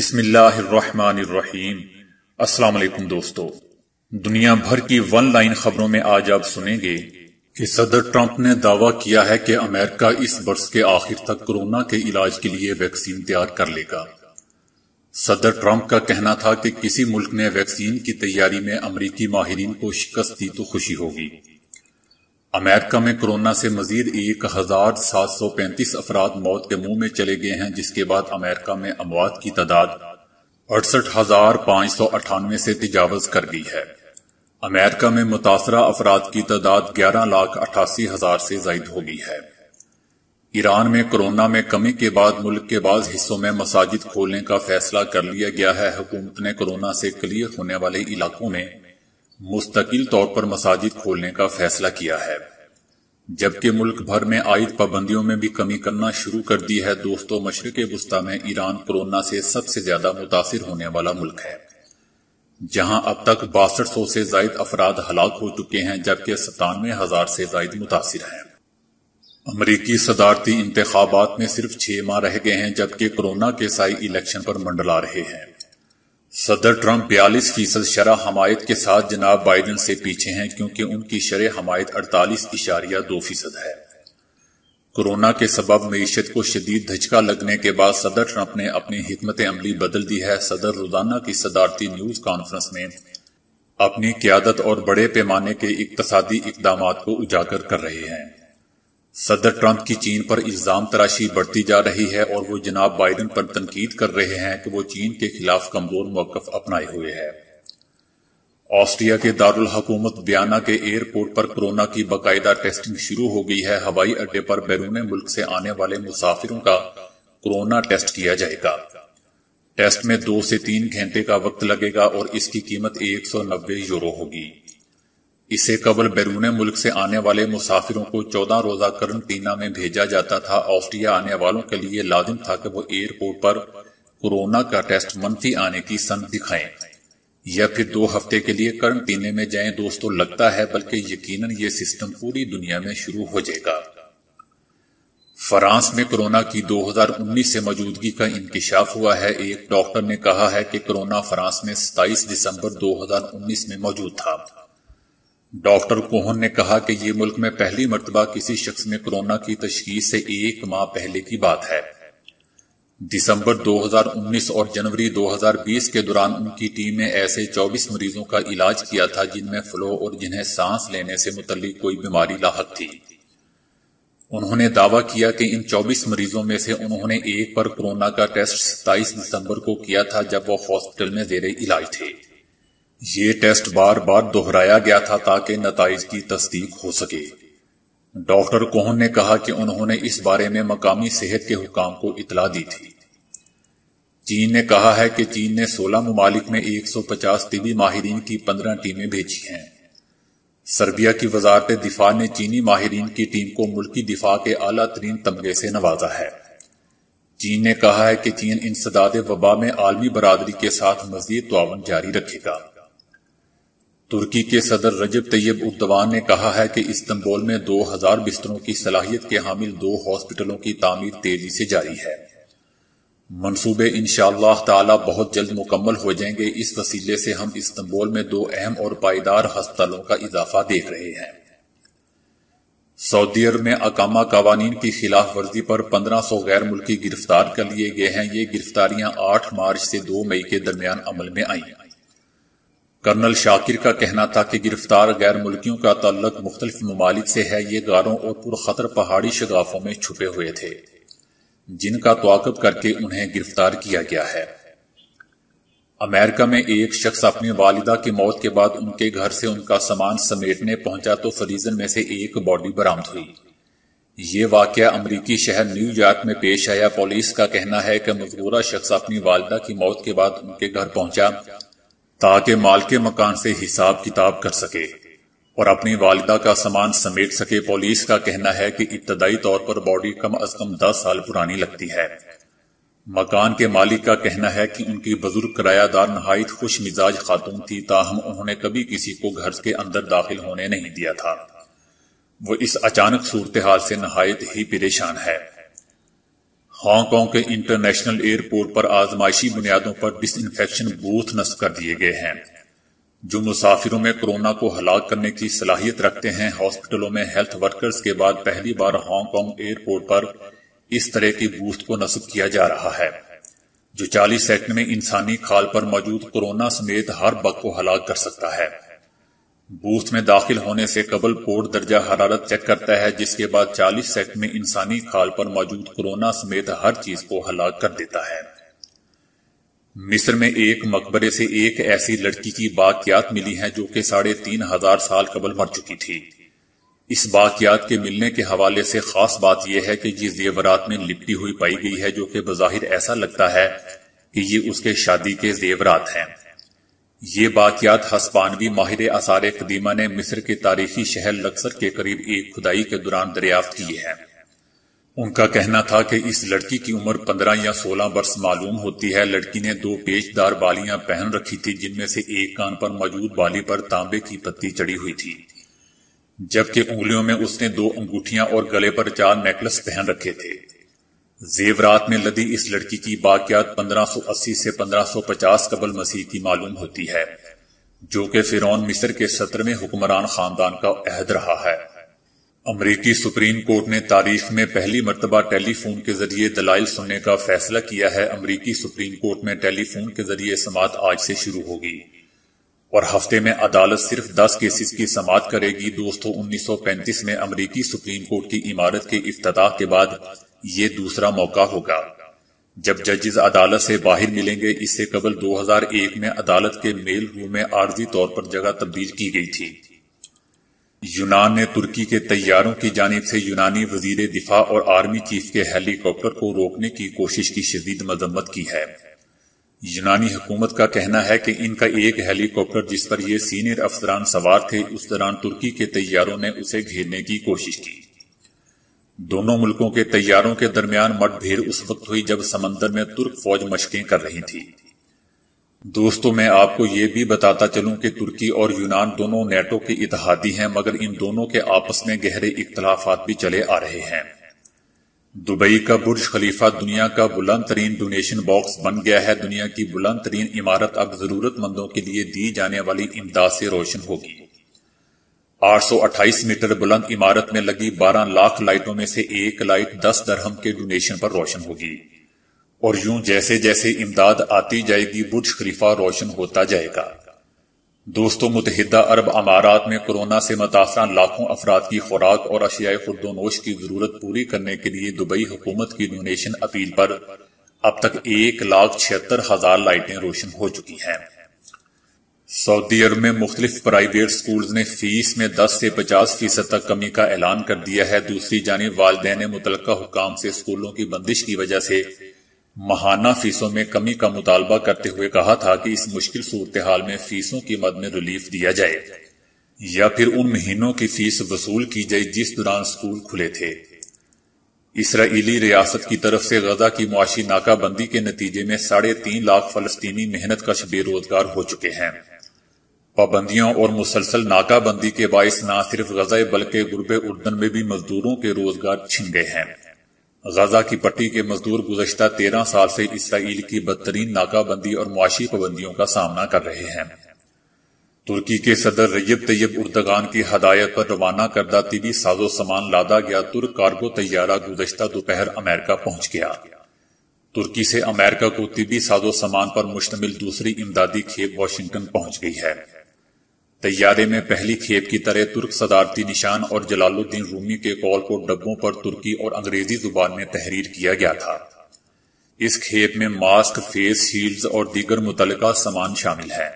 बिस्मिल्लाहिर्रहमानिर्रहीम अस्सलाम वालेकुम दोस्तों दुनिया भर की वन लाइन खबरों में आज आप सुनेंगे कि सदर ट्रंप ने दावा किया है कि अमेरिका इस वर्ष के आखिर तक कोरोना के इलाज के लिए वैक्सीन तैयार कर लेगा सदर ट्रंप का कहना था कि किसी मुल्क ने वैक्सीन की तैयारी में अमरीकी माहरीन को शिकस्त दी तो खुशी होगी अमेरिका में कोरोना से मजीद एक हजार सात सौ पैंतीस अफराद मौत के मुंह में चले गए हैं जिसके बाद अमेरिका में अमवात की तादाद अड़सठ हजार पाँच सौ अट्ठानवे से तजावज कर गई है अमेरिका में मुतासरा अफराद की तादाद ग्यारह लाख अट्ठासी हजार से जायद हो गई है ईरान में कोरोना में कमी के बाद मुल्क के बाद हिस्सों में मसाजिद खोलने का फैसला कर लिया गया है हुकूमत ने कोरोना से क्लियर होने वाले इलाकों में मुस्तकिल तौर पर मसाजिद खोलने का फैसला किया है जबकि मुल्क भर में आयद पाबंदियों में भी कमी करना शुरू कर दी है दोस्तों मशरक वस्ती में ईरान कोरोना से सबसे ज्यादा मुतासर होने वाला मुल्क है जहां अब तक बासठ सौ से जायद अफराद हलाक हो चुके हैं जबकि सतानवे हजार से जायद मुतासर हैं अमरीकी सदारती इंतबात में सिर्फ छह माह रह गए हैं जबकि कोरोना के साई इलेक्शन पर मंडला रहे हैं सदर ट्रंप बयालीस फीसद शरा हमायत के साथ जनाब बाइडन से पीछे हैं क्योंकि उनकी शरह हमायत अड़तालीस इशारिया दो फीसद है कोरोना के सबब मीशत को शदीद धचका लगने के बाद सदर ट्रंप ने अपनी हमत अमली बदल दी है सदर रोजाना की सदारती न्यूज कॉन्फ्रेंस में अपनी क्यादत और बड़े पैमाने के इकतदी इकदाम को उजागर कर रहे हैं सदर ट्रंप की चीन पर इल्ज़ाम तराशी बढ़ती जा रही है और वो जनाब बाइडन पर तनकीद कर रहे हैं कि वो चीन के खिलाफ कमजोर मौकफ अपनाए हुए है ऑस्ट्रिया के दारुल हकूमत बयाना के एयरपोर्ट पर कोरोना की बाकायदा टेस्टिंग शुरू हो गई है हवाई अड्डे पर बैरून मुल्क से आने वाले मुसाफिरों का कोरोना टेस्ट किया जाएगा टेस्ट में दो से तीन घंटे का वक्त लगेगा और इसकी कीमत एक सौ नब्बे यूरो होगी इससे कबल बैरून मुल्क से आने वाले मुसाफिरों को चौदह रोजा करंटीना में भेजा जाता था ऑस्ट्रिया आने वालों के लिए लाजिम था कि वो एयरपोर्ट पर कोरोना का टेस्ट मनफी आने की सन दिखाए या फिर दो हफ्ते के लिए करंटीने में जाए दोस्तों लगता है बल्कि यकीन ये सिस्टम पूरी दुनिया में शुरू हो जाएगा फ्रांस में कोरोना की 2019 से मौजूदगी का इंकशाफ हुआ है एक डॉक्टर ने कहा है कि कोरोना फ्रांस में 27 दिसंबर 2019 में मौजूद था डॉक्टर कोहन ने कहा कि ये मुल्क में पहली मरतबा किसी शख्स में कोरोना की तशखीस से एक माह पहले की बात है दिसंबर 2019 और जनवरी 2020 के दौरान उनकी टीम ने ऐसे 24 मरीजों का इलाज किया था जिनमें फ्लो और जिन्हें सांस लेने से मुतलिक कोई बीमारी लाहक थी उन्होंने दावा किया कि इन 24 मरीजों में से उन्होंने एक पर कोरोना का टेस्ट 27 दिसंबर को किया था जब वो हॉस्पिटल में जेरे इलाज थे ये टेस्ट बार बार दोहराया गया था ताकि नतज की तस्दीक हो सके डॉक्टर कोहन ने कहा कि उन्होंने इस बारे में मकामी सेहत के हुकाम को इतला दी थी चीन ने कहा है कि चीन ने 16 ममालिक में 150 तिबी माहरीन की 15 टीमें भेजी हैं सर्बिया की वजारत दिफा ने चीनी माहरीन की टीम को मुल्की दिफा के अला तरीन तमगे से नवाजा है चीन ने कहा है कि चीन सदाद वबा में आलमी बरदरी के साथ मजदीद तावन जारी रखेगा तुर्की के सदर रजब तैयब उद्दवान ने कहा है कि इस्तंबोल में 2000 बिस्तरों की सलाहियत के हामिल दो हॉस्पिटलों की तामीर तेजी से जारी है मनसूबे इन बहुत जल्द मुकम्मल हो जाएंगे इस वसीले से हम इस्तंबोल में दो अहम और पायदार हस्पतालों का इजाफा देख रहे हैं सऊदी अरब में अकामा कवानीन की खिलाफ वर्जी पर पंद्रह सौ गैर मुल्की गिरफ्तार कर लिए गए हैं ये गिरफ्तारियां आठ मार्च से दो मई के दरमियान अमल में आईं कर्नल शाकिर का कहना था कि गिरफ्तार गैर मुल्कियों का तल्लक मुख्तलिफ ममालिक से है ये गारों और पुरखतर पहाड़ी शगाफों में छुपे हुए थे जिनका तोकब करके उन्हें गिरफ्तार किया गया है अमेरिका में एक शख्स अपनी वालिदा की मौत के बाद उनके घर से उनका सामान समेटने पहुंचा तो फरीजन में से एक बॉडी बरामद हुई ये वाक़ अमरीकी शहर न्यूयॉर्क में पेश आया पुलिस का कहना है कि मजबूरा शख्स अपनी वालदा की मौत के बाद उनके घर पहुंचा ताकि माल के मकान से हिसाब किताब कर सके और अपनी वालदा का सामान समेट सके पुलिस का कहना है कि इब्तदाई तौर पर बॉडी कम अज कम दस साल पुरानी लगती है मकान के मालिक का कहना है कि उनकी बुजुर्ग किरायादार नहायत खुश मिजाज खातून थी ताहम उन्होंने कभी किसी को घर के अंदर दाखिल होने नहीं दिया था वो इस अचानक सूरत हाल से नहायत ही परेशान है हांगकांग के इंटरनेशनल एयरपोर्ट पर आजमाइशी बुनियादों पर डिस इन्फेक्शन बूथ नस्ब कर दिए गए हैं जो मुसाफिरों में कोरोना को हलाक करने की सलाहियत रखते हैं हॉस्पिटलों में हेल्थ वर्कर्स के बाद पहली बार हांगकांग एयरपोर्ट पर इस तरह की बूथ को नस्ब किया जा रहा है जो 40 सेकंड में इंसानी खाल पर मौजूद कोरोना समेत हर बग को हलाक कर सकता है बूथ में दाखिल होने से कबल पोर्ट दर्जा हरारत चेक करता है जिसके बाद 40 सेकंड में इंसानी खाल पर मौजूद कोरोना समेत हर चीज को हलाक कर देता है मिस्र में एक मकबरे से एक ऐसी लड़की की बाकियात मिली है जो कि साढ़े तीन हजार साल कबल मर चुकी थी इस बाकियात के मिलने के हवाले से खास बात यह है कि ये जेवरात में लिपटी हुई पाई गई है जो कि बज़ाहिर ऐसा लगता है कि ये उसके शादी के जेवरात हैं ये बाकियात हस्पानवी माहिर आसार कदीमा ने मिस्र के तारीखी शहर लक्सर के करीब एक खुदाई के दौरान दरियाफ्त किए हैं उनका कहना था कि इस लड़की की उम्र पंद्रह या सोलह वर्ष मालूम होती है लड़की ने दो पेचदार बालियां पहन रखी थी जिनमें से एक कान पर मौजूद बाली पर तांबे की पत्ती चढ़ी हुई थी जबकि उंगलियों में उसने दो अंगूठियां और गले पर चार नेकलेस पहन रखे थे जेवरात में लदी इस लड़की की बाकियात 1580 से 1550 कबल मसीह की मालूम होती है जो कि फिर मिस्र के सत्र में हुक्मरान खानदान का अहद रहा है अमरीकी सुप्रीम कोर्ट ने तारीख में पहली मरतबा टेलीफोन के जरिए दलाइल सुनने का फैसला किया है अमरीकी सुप्रीम कोर्ट में टेलीफोन के जरिए समात आज से शुरू होगी और हफ्ते में अदालत सिर्फ 10 केसेस की समात करेगी दोस्तों 1935 में अमरीकी सुप्रीम कोर्ट की इमारत के अफ्ताह के बाद ये दूसरा मौका होगा जब जजेस अदालत से बाहर मिलेंगे इससे कबल 2001 में अदालत के मेल रूम में आर्जी तौर पर जगह तब्दील की गई थी यूनान ने तुर्की के तैयारों की जानब से यूनानी वजीर दिफा और आर्मी चीफ के हेलीकॉप्टर को रोकने की कोशिश की शदीद मजम्मत की है यूनानी हुकूमत का कहना है कि इनका एक हेलीकॉप्टर जिस पर ये सीनियर अफसरान सवार थे उस दौरान तुर्की के तैयारों ने उसे घेरने की कोशिश की दोनों मुल्कों के तैयारों के दरमियान मठभेड़ उस वक्त हुई जब समंदर में तुर्क फौज मशकें कर रही थी दोस्तों मैं आपको ये भी बताता चलूं कि तुर्की और यूनान दोनों नेटो के इतिहादी हैं मगर इन दोनों के आपस में गहरे इख्तलाफात भी चले आ रहे हैं दुबई का बुर्ज खलीफा दुनिया का बुलंद तरीन डोनेशन बॉक्स बन गया है दुनिया की बुलंद तरीन इमारत अब जरूरतमंदों के लिए दी जाने वाली इमदाद से रोशन होगी 828 मीटर बुलंद इमारत में लगी 12 लाख लाइटों में से एक लाइट 10 दरहम के डोनेशन पर रोशन होगी और यूं जैसे जैसे इमदाद आती जाएगी बुर्ज खलीफा रोशन होता जाएगा दोस्तों मुतहदा अरब अमारात में कोरोना से मुतासर लाखों अफराद की खुराक और अशियाए खुर्दोनोश की जरूरत पूरी करने के लिए दुबई हुकूमत की डोनेशन अपील पर अब तक एक लाख छिहत्तर हजार लाइटें रोशन हो चुकी हैं सऊदी अरब में मुख्तलिफ प्राइवेट स्कूल ने फीस में दस से पचास फीसद तक कमी का ऐलान कर दिया है दूसरी जानब वालदे मुतल हुकाम से स्कूलों की बंदिश की वजह से महाना फीसों में कमी का मुतालबा करते हुए कहा था कि इस मुश्किल सूरत हाल में फीसों की मद में रिलीफ दिया जाए या फिर उन महीनों की फीस वसूल की जाए जिस दौरान स्कूल खुले थे इसराइली रियासत की तरफ से गजा की मुआशी नाकाबंदी के नतीजे में साढ़े तीन लाख फलस्तीनी मेहनत कश बेरोजगार हो चुके हैं पाबंदियों और मुसलसल नाकाबंदी के बायस न सिर्फ गजा बल्कि गुरब उर्दन में भी मजदूरों के रोजगार छिन गए हैं गजा की पट्टी के मजदूर गुजशत तेरह साल से इसराइल की बदतरीन नाकाबंदी और मुआशी पाबंदियों का सामना कर रहे हैं तुर्की के सदर रैयब तैयब उर्दगान की हदायत पर रवाना करदा तिबी साजो सामान लादा गया तुर्क कार्गो तैयारा गुजश्ता दोपहर अमेरिका पहुंच गया तुर्की से अमेरिका को तिबी साजो सामान पर मुश्तमिल दूसरी इमदादी खेप वाशिंगटन पहुंच गई है तैयारे में पहली खेप की तरह तुर्क सदारती निशान और जलालुद्दीन रूमी के कॉल को डब्बों पर तुर्की और अंग्रेजी जुबान में तहरीर किया गया था इस खेप में मास्क फेस शील्ड और दीगर मुतल सामान शामिल है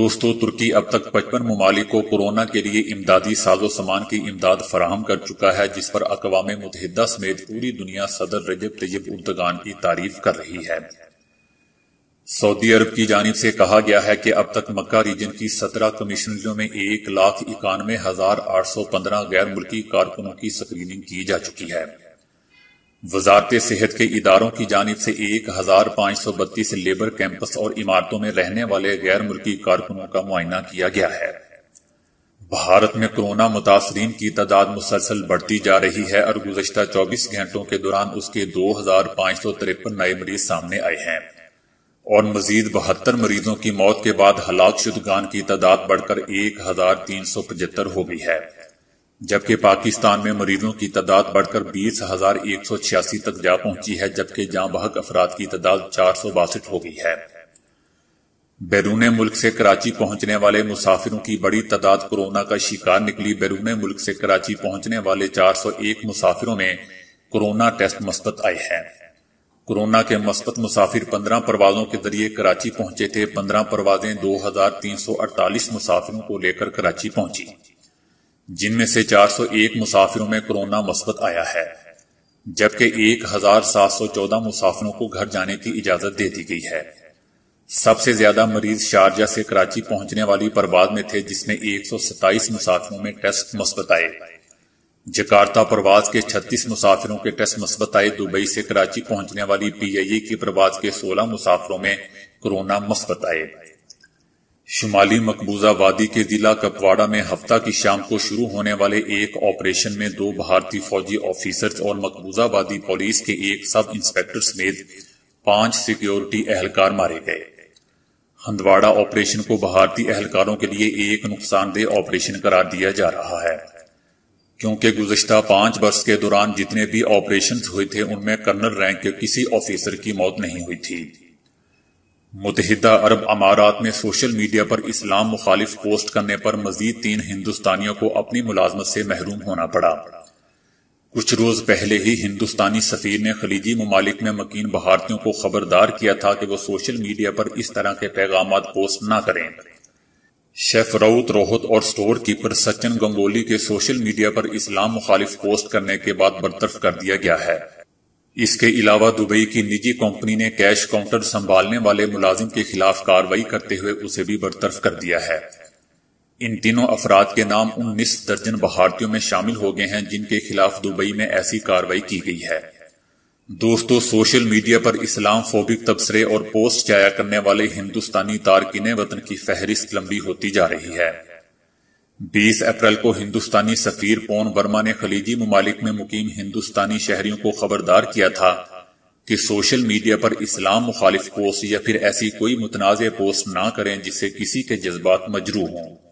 दोस्तों तुर्की अब तक पचपन ममालिक को कोरोना के लिए इमदादी साजो सामान की इमदाद फराहम कर चुका है जिस पर अकवा मुतहदा समेत पूरी दुनिया सदर रजब तैयब उर्दगान की तारीफ कर रही है सऊदी अरब की जानब से कहा गया है कि अब तक मक्का रीजन की सत्रह कमिश्नरियों में एक लाख इक्यानवे हजार आठ सौ पंद्रह गैर मुल्की कारकुनों की स्क्रीनिंग की जा चुकी है वजारत सेहत के इदारों की जानब से एक हजार पांच सौ बत्तीस लेबर कैंपस और इमारतों में रहने वाले गैर मुल्की कारकुनों का मुआयना किया गया है भारत में कोरोना मुतासरीन की तादाद मुसलसल बढ़ती जा रही है और गुजशत चौबीस घंटों के दौरान उसके दो हजार पाँच सौ तिरपन नए मरीज सामने आए हैं और मजीद बहत्तर मरीजों की मौत के बाद हलाक शुदगान की तादाद बढ़कर एक हजार तीन सौ पचहत्तर हो गई है जबकि पाकिस्तान में मरीजों की तादाद बढ़कर बीस हजार एक सौ छियासी तक जा पहुंची है जबकि जाँ बहक अफराद की तादाद चार सौ बासठ हो गई है बैरून मुल्क से कराची पहुंचने वाले मुसाफिरों की बड़ी तादाद कोरोना का शिकार निकली बैरून मुल्क से कराची पहुंचने वाले चार सौ एक मुसाफिरों में कोरोना टेस्ट मस्बत आए हैं कोरोना के मस्बत मुसाफिर पंद्रह परवाजों के जरिए कराची पहुंचे थे पंद्रह परवाजें दो हजार तीन सौ अड़तालीस मुसाफिरों को लेकर कराची पहुंची जिनमें से चार सौ एक मुसाफिरों में कोरोना मस्बत आया है जबकि एक हजार सात सौ चौदह मुसाफिरों को घर जाने की इजाजत दे दी गई है सबसे ज्यादा मरीज शारजा से कराची पहुंचने वाली परवाज में थे जिसमें एक सौ सत्ताईस मुसाफिरों में टेस्ट मस्बत आए जकार्ता प्रवास के 36 मुसाफिरों के टेस्ट मुस्बत आए दुबई से कराची पहुंचने वाली पीआईए की प्रवास के 16 मुसाफिरों में कोरोना मुस्बत आए शुमाली मकबूजा वादी के जिला कपवाड़ा में हफ्ता की शाम को शुरू होने वाले एक ऑपरेशन में दो भारतीय फौजी ऑफिसर्स और मकबूजा वादी पुलिस के एक सब इंस्पेक्टर समेत पांच सिक्योरिटी एहलकार मारे गए हंदवाड़ा ऑपरेशन को भारतीय एहलकारों के लिए एक नुकसानदेह ऑपरेशन करार दिया जा रहा है क्योंकि गुजशत पांच वर्ष के दौरान जितने भी ऑपरेशन हुए थे उनमें कर्नल रैंक के किसी ऑफिसर की मौत नहीं हुई थी मुतहदा अरब अमारात में सोशल मीडिया पर इस्लाम मुखालिफ पोस्ट करने पर मजीद तीन हिंदुस्तानियों को अपनी मुलाजमत से महरूम होना पड़ा कुछ रोज पहले ही हिंदुस्तानी सफीर ने खलीजी ममालिक में मकीन भारतीयों को खबरदार किया था कि वो सोशल मीडिया पर इस तरह के पैगाम पोस्ट न करें शेफ राउत रोहत और स्टोर कीपर सचिन गंगोली के सोशल मीडिया पर इस्लाम मुखालिफ पोस्ट करने के बाद बरतरफ कर दिया गया है इसके अलावा दुबई की निजी कंपनी ने कैश काउंटर संभालने वाले मुलाजिम के खिलाफ कार्रवाई करते हुए उसे भी बरतरफ कर दिया है इन तीनों अफराद के नाम उन्नीस दर्जन भारतीयों में शामिल हो गए हैं जिनके खिलाफ दुबई में ऐसी कार्रवाई की गई है दोस्तों सोशल मीडिया पर इस्लाम फोबिक तबसरे और पोस्ट जाया करने वाले हिंदुस्तानी तारकिन वतन की फहरिस्त लंबी होती जा रही है 20 अप्रैल को हिंदुस्तानी सफीर पोन वर्मा ने खलीजी ममालिक में मुकीम हिंदुस्तानी शहरियों को खबरदार किया था कि सोशल मीडिया पर इस्लाम मुखालिफ पोस्ट या फिर ऐसी कोई मुतनाज़ पोस्ट ना करें जिससे किसी के जज्बात मजरू हों